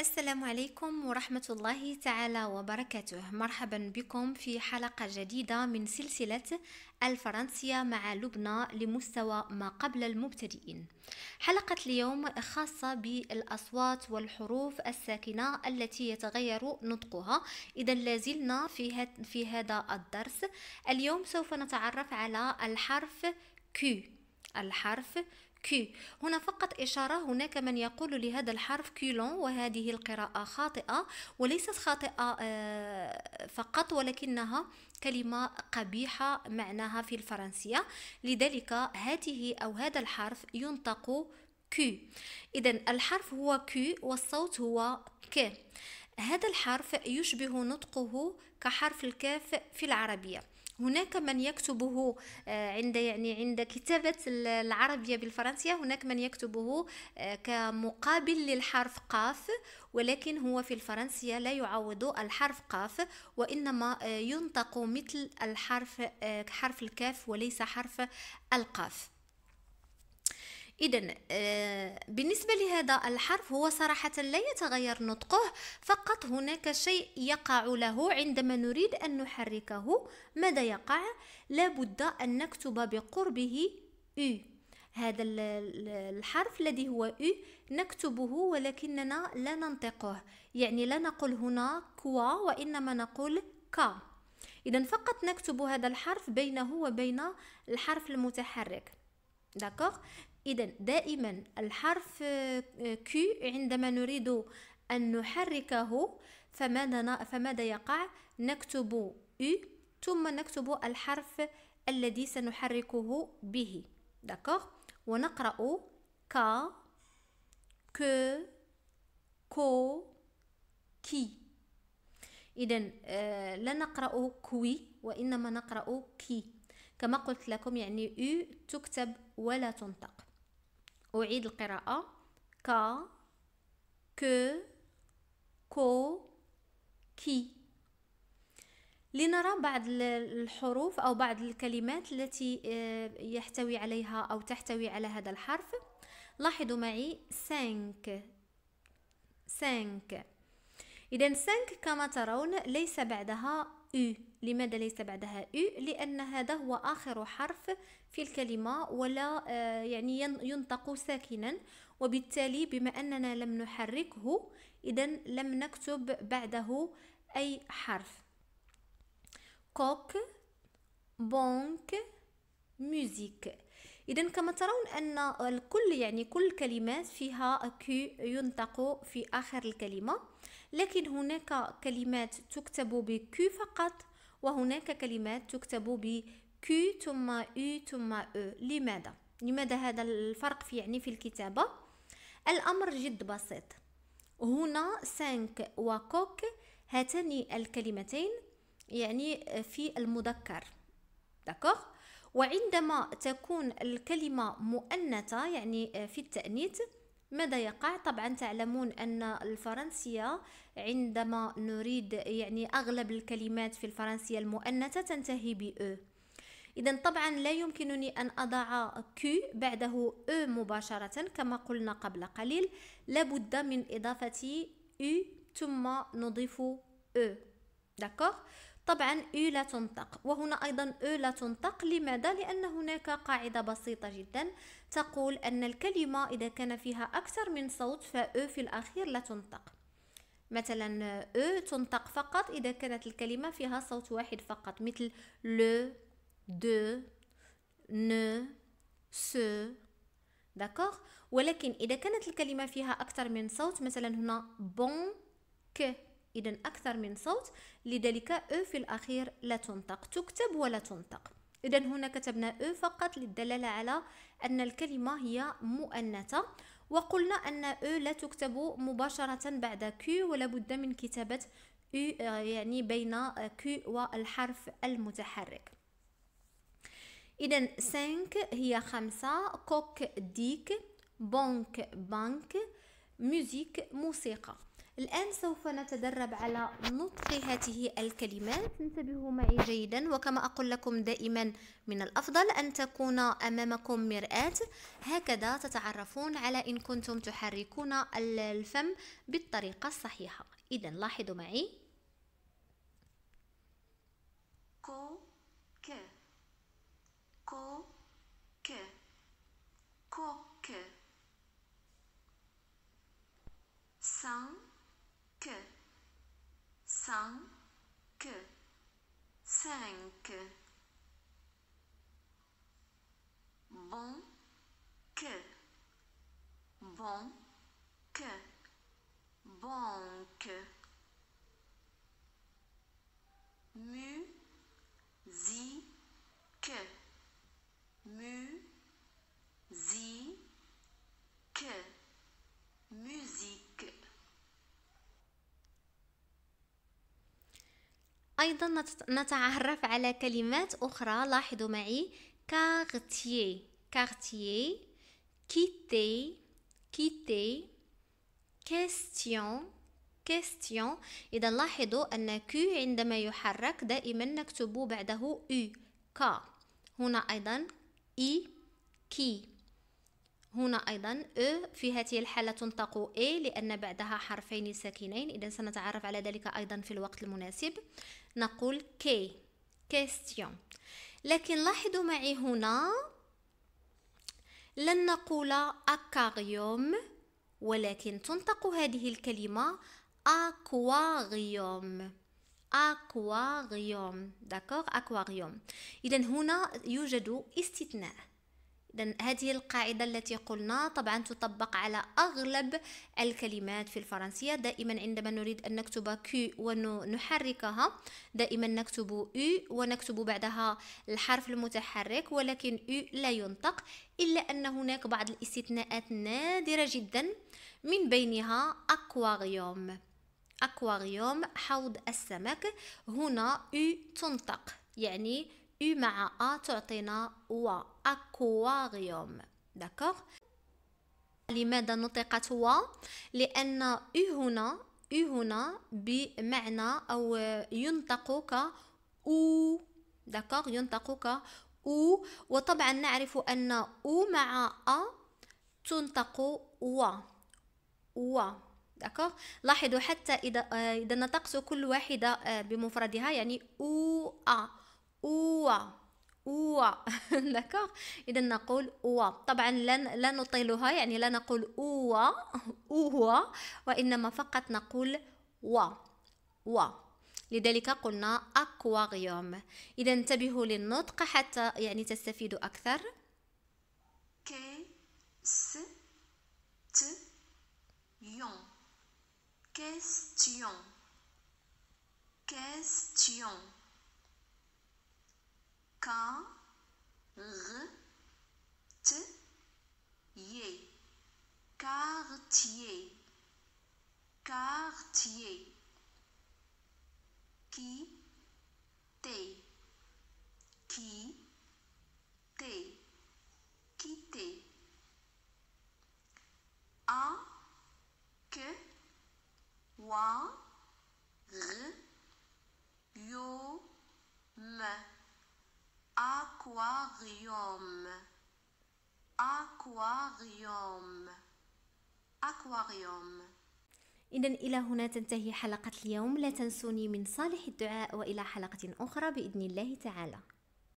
السلام عليكم ورحمة الله تعالى وبركاته مرحبا بكم في حلقة جديدة من سلسلة الفرنسية مع لبنى لمستوى ما قبل المبتدئين حلقة اليوم خاصة بالأصوات والحروف الساكنة التي يتغير نطقها إذا لازلنا في, في هذا الدرس اليوم سوف نتعرف على الحرف كي الحرف كي هنا فقط إشارة هناك من يقول لهذا الحرف كيلون وهذه القراءة خاطئة وليست خاطئة آه، فقط ولكنها كلمة قبيحة معناها في الفرنسية لذلك هذه أو هذا الحرف ينطق كي إذا الحرف هو كي والصوت هو ك هذا الحرف يشبه نطقه كحرف الكاف في العربية هناك من يكتبه آه، عند يعني عند كتابة العربية بالفرنسية هناك من يكتبه آه، كمقابل للحرف قاف ولكن هو في الفرنسية لا يعوض الحرف قاف وإنما آه، ينطق مثل الحرف حرف الكاف وليس حرف القاف اذا آه، بالنسبه لهذا الحرف هو صراحه لا يتغير نطقه فقط هناك شيء يقع له عندما نريد ان نحركه ماذا يقع لابد ان نكتب بقربه u هذا الحرف الذي هو U نكتبه ولكننا لا ننطقه يعني لا نقول هنا كوا وإنما نقول كا إذا فقط نكتب هذا الحرف بينه وبين الحرف المتحرك داكوغ اذا دائما الحرف كي عندما نريد ان نحركه فماذا فماذا يقع نكتب U ثم نكتب الحرف الذي سنحركه به داكوغ ونقرا كا ك كو كي اذا لا نقرا كوي وانما نقرا كي كما قلت لكم يعني U تكتب ولا تنطق أعيد القراءة ك ك كو كي لنرى بعض الحروف أو بعض الكلمات التي آه، يحتوي عليها أو تحتوي على هذا الحرف لاحظوا معي سانك سانك إذا سانك كما ترون ليس بعدها U لماذا ليس بعدها U؟ لأن هذا هو آخر حرف في الكلمة ولا آه، يعني ينطق ساكنا وبالتالي بما أننا لم نحركه إذا لم نكتب بعده أي حرف كوك بونك ميوزيك اذا كما ترون ان الكل يعني كل الكلمات فيها كي ينطق في اخر الكلمه لكن هناك كلمات تكتب بكو فقط وهناك كلمات تكتب بكو ثم او ثم او e. لماذا لماذا هذا الفرق في يعني في الكتابة الأمر جد بسيط هنا سانك وكوك هاتان الكلمتين يعني في المذكر داكوغ وعندما تكون الكلمة مؤنثة يعني في التأنيث ماذا يقع طبعا تعلمون ان الفرنسيه عندما نريد يعني اغلب الكلمات في الفرنسيه المؤنثه تنتهي ب او e. اذا طبعا لا يمكنني ان اضع كي بعده او e مباشره كما قلنا قبل قليل لابد من اضافه او e ثم نضيف او داكوغ طبعا او لا تنطق وهنا ايضا او لا تنطق لماذا لان هناك قاعده بسيطه جدا تقول ان الكلمه اذا كان فيها اكثر من صوت فاو في الاخير لا تنطق مثلا او تنطق فقط اذا كانت الكلمه فيها صوت واحد فقط مثل لو دو ن سو داكوغ ولكن اذا كانت الكلمه فيها اكثر من صوت مثلا هنا بون ك إذا أكثر من صوت لذلك أو في الأخير لا تنطق تكتب ولا تنطق إذا هنا كتبنا أو فقط للدلالة على أن الكلمة هي مؤنثة وقلنا أن أو لا تكتب مباشرة بعد Q ولا بد من كتابة يعني بين كي والحرف المتحرك إذا سانك هي خمسة كوك ديك بونك بانك ميوزيك موسيقى الآن سوف نتدرب على نطق هذه الكلمات انتبهوا معي جيدا وكما أقول لكم دائما من الأفضل أن تكون أمامكم مرآة هكذا تتعرفون على إن كنتم تحركون الفم بالطريقة الصحيحة إذا لاحظوا معي كو ك كو ك كو ك سان cinq, cinq. Bon, que, bon, que, banque. Musique, musique. أيضا نتعرف على كلمات أخرى لاحظوا معي كارتيي كارتيي كيتي كيتي كيستيون كيستيون إذا لاحظوا أن كي عندما يحرك دائما نكتب بعده أو كا هنا أيضا إي كي هنا أيضا أو في هذه الحالة تنطق إي لأن بعدها حرفين ساكنين إذا سنتعرف على ذلك أيضا في الوقت المناسب نقول كي كيستيون لكن لاحظوا معي هنا لن نقول أكاريوم ولكن تنطق هذه الكلمة أكواريوم أكواريوم داكوغ أكواريوم إذا هنا يوجد استثناء إذا هذه القاعدة التي قلنا طبعا تطبق على أغلب الكلمات في الفرنسية دائما عندما نريد أن نكتب Q ونحركها دائما نكتب U ونكتب بعدها الحرف المتحرك ولكن U لا ينطق إلا أن هناك بعض الاستثناءات نادرة جدا من بينها أكواريوم أكواريوم حوض السمك هنا U تنطق يعني E, u مع أ تعطينا و أكواريوم داكوغ لماذا نطقت و لأن U هنا U هنا بمعنى أو ينطق ك أو داكوغ ينطق ك أو وطبعا نعرف أن أو مع أ تنطق و و داكوغ لاحظوا حتى إذا إذا نطقت كل واحدة بمفردها يعني أو أ أوا أوا داكوغ إذا نقول أوا طبعا لن لا نطيلها يعني لا نقول أوا أوا وإنما فقط نقول وا وا لذلك قلنا أكواريوم إذا انتبهوا للنطق حتى يعني تستفيدوا أكثر كي س ت يون كيستيون كيستيون Quand, r, t, Quartier. Quartier. Qui أكواغيوم أكواغيوم أكواغيوم إذا إلى هنا تنتهي حلقة اليوم لا تنسوني من صالح الدعاء وإلى حلقة أخرى بإذن الله تعالى